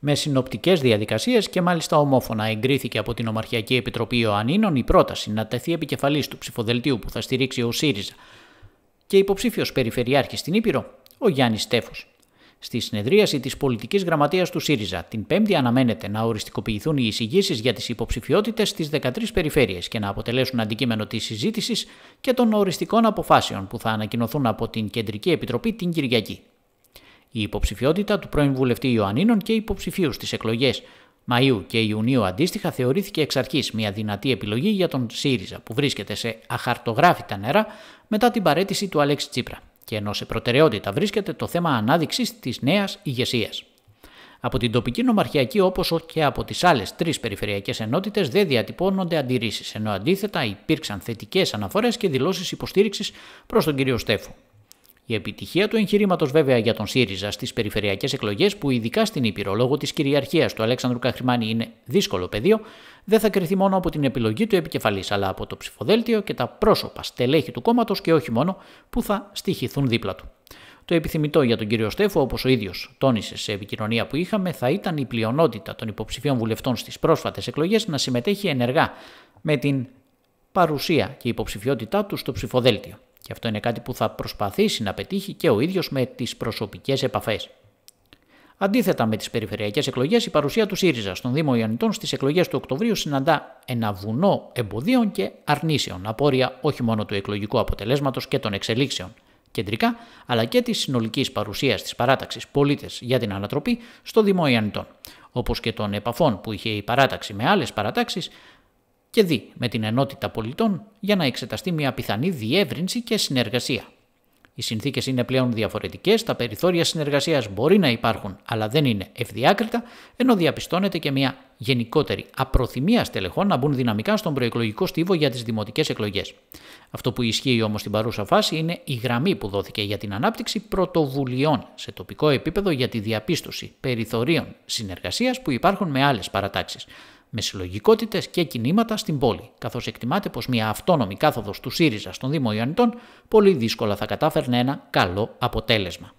με συνοπτικές διαδικασίες και μάλιστα ομόφωνα εγκρίθηκε από την Ομαρχιακή Επιτροπή Ιωαννίνων η πρόταση να τεθεί επικεφαλής του ψηφοδελτίου που θα στηρίξει ο ΣΥΡΙΖΑ και υποψήφιος Περιφερειάρχης στην Ήπειρο, ο Γιάννης Στέφος. Στη συνεδρίαση της πολιτικής γραμματείας του ΣΥΡΙΖΑ, την Πέμπτη, αναμένεται να οριστικοποιηθούν οι εισηγήσεις για τις υποψηφιότητες στις 13 περιφέρειες και να αποτελέσουν αντικείμενο της συζήτησης και των οριστικών αποφάσεων που θα ανακοινωθούν από την Κεντρική Επιτροπή την Κυριακή. Η υποψηφιότητα του πρώην βουλευτή Ιωαννίνων και υποψηφίους στις εκλογές Μαΐου και Ιουνίου αντίστοιχα θεωρήθηκε εξ αρχής μια δυνατή επιλογή για τον ΣΥΡΙΖΑ που βρίσκεται σε αχαρτογράφητα νερά μετά την παρέτηση του Αλέξη Τσίπρα και ενώ σε προτεραιότητα βρίσκεται το θέμα ανάδειξης της νέας ηγεσίας. Από την τοπική νομαρχιακή όπως και από τις άλλες τρεις περιφερειακές ενότητες δεν διατυπώνονται αντιρρήσεις, ενώ αντίθετα υπήρξαν θετικές αναφορές και δηλώσεις υποστήριξης προς τον κύριο Στέφου. Η επιτυχία του εγχειρήματος, βέβαια, για τον ΣΥΡΙΖΑ στις περιφερειακές εκλογές, που ειδικά στην Ήπειρο λόγω της κυριαρχίας του Αλέξανδρου Καχρημάνη είναι δύσκολο πεδίο, δεν θα κρυθεί μόνο από την επιλογή του επικεφαλής, αλλά από το ψηφοδέλτιο και τα πρόσωπα, στελέχη του κόμματος και όχι μόνο, που θα στοιχηθούν δίπλα του. Το επιθυμητό για τον κύριο Στέφο, όπως ο ίδιος τόνισε σε επικοινωνία που είχαμε, θα ήταν η πλειονότητα των υποψηφίων βουλευτών στις πρόσφατες εκλογές να συμμετέχει ενεργά με την παρουσία και υποψηφιότητά του στο ψηφοδέλτιο. Και αυτό είναι κάτι που θα προσπαθήσει να πετύχει και ο ίδιος με τις προσωπικές επαφές. Αντίθετα με τις περιφερειακές εκλογές, η παρουσία του ΣΥΡΙΖΑ στον Δήμο Ιαννητών στις εκλογές του Οκτωβρίου συναντά ένα βουνό εμποδίων και αρνήσεων, απόρρια όχι μόνο του εκλογικού αποτελέσματος και των εξελίξεων κεντρικά, αλλά και της συνολικής παρουσίας της παράταξης «Πολίτες για την Ανατροπή στο Δήμο Ιαννητών, Όπως και των επαφών που είχε η παράταξη με άλλες παρατάξεις και δι με την ενότητα πολιτών για να εξεταστεί μια πιθανή διεύρυνση και συνεργασία. Οι συνθήκες είναι πλέον διαφορετικές, τα περιθώρια συνεργασίας μπορεί να υπάρχουν, αλλά δεν είναι ευδιάκριτα, ενώ διαπιστώνεται και μια γενικότερη απροθυμία στελεχών να μπουν δυναμικά στον προεκλογικό στίβο για τις δημοτικές εκλογές. Αυτό που ισχύει όμως στην παρούσα φάση είναι η γραμμή που δόθηκε για την ανάπτυξη πρωτοβουλειών σε τοπικό επίπεδο για τη διαπίστωση περιθωρίων συνεργασίας που υπάρχουν με άλλες παρατάξεις με συλλογικότητες και κινήματα στην πόλη, καθώς εκτιμάται πως μια αυτόνομη κάθοδος του ΣΥΡΙΖΑ στον Δήμο Ιωαννιτών πολύ δύσκολα θα κατάφερνε ένα καλό αποτέλεσμα.